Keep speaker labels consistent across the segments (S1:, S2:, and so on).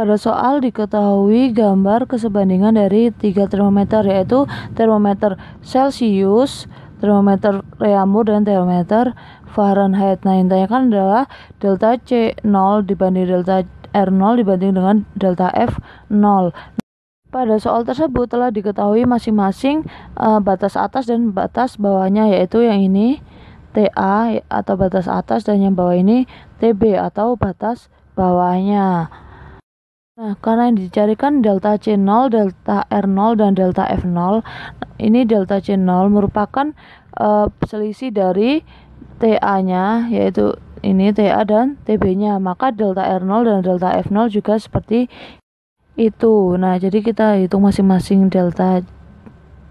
S1: Pada soal diketahui gambar kesebandingan dari tiga termometer yaitu termometer Celsius, termometer Reaumur dan termometer Fahrenheit. Nah, yang ditanyakan adalah delta C0 dibanding delta R0 dibanding dengan delta F0. Pada soal tersebut telah diketahui masing-masing uh, batas atas dan batas bawahnya yaitu yang ini TA atau batas atas dan yang bawah ini TB atau batas bawahnya. Nah, karena yang dicarikan delta C0, delta R0 dan delta F0. Ini delta C0 merupakan uh, selisih dari TA-nya yaitu ini TA dan TB-nya. Maka delta R0 dan delta F0 juga seperti itu. Nah, jadi kita hitung masing-masing delta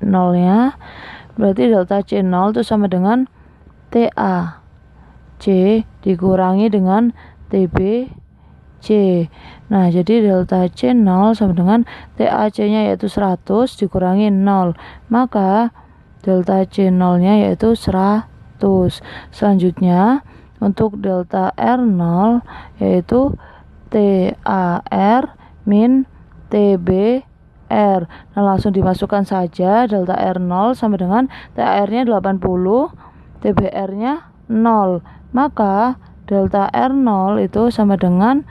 S1: 0-nya. Berarti delta C0 itu sama dengan TA C dikurangi dengan TB C. Nah, jadi delta C 0 sama dengan TAC-nya yaitu 100 dikurangi 0. Maka delta C 0-nya yaitu 100. Selanjutnya, untuk delta R 0 yaitu TAR min TB R. Nah, langsung dimasukkan saja delta R 0 sama dengan TAR-nya 80, TBR-nya 0. Maka delta R 0 itu sama dengan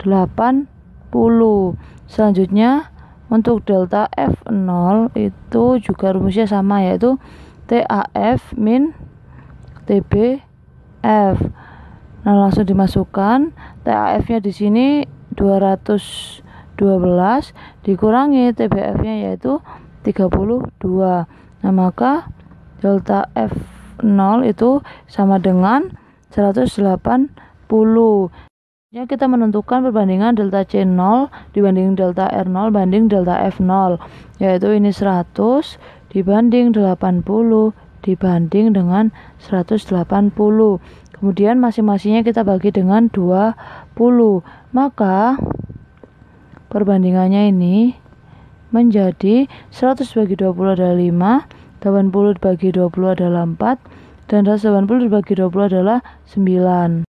S1: 80 selanjutnya untuk delta F0 itu juga rumusnya sama yaitu TAF min TBF nah langsung dimasukkan TAF nya di sini 212 dikurangi TBF nya yaitu 32 nah maka delta F0 itu sama dengan 180 Ya, kita menentukan perbandingan delta C0 dibanding delta R0 banding delta F0 yaitu ini 100 dibanding 80 dibanding dengan 180 kemudian masing-masingnya kita bagi dengan 20 maka perbandingannya ini menjadi 100 bagi 20 adalah 5 80 bagi 20 adalah 4 dan 180 bagi 20 adalah 9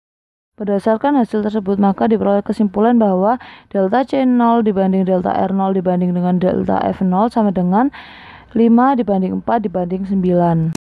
S1: Berdasarkan hasil tersebut, maka diperoleh kesimpulan bahwa delta C0 dibanding delta R0 dibanding dengan delta F0 sama dengan 5 dibanding 4 dibanding 9.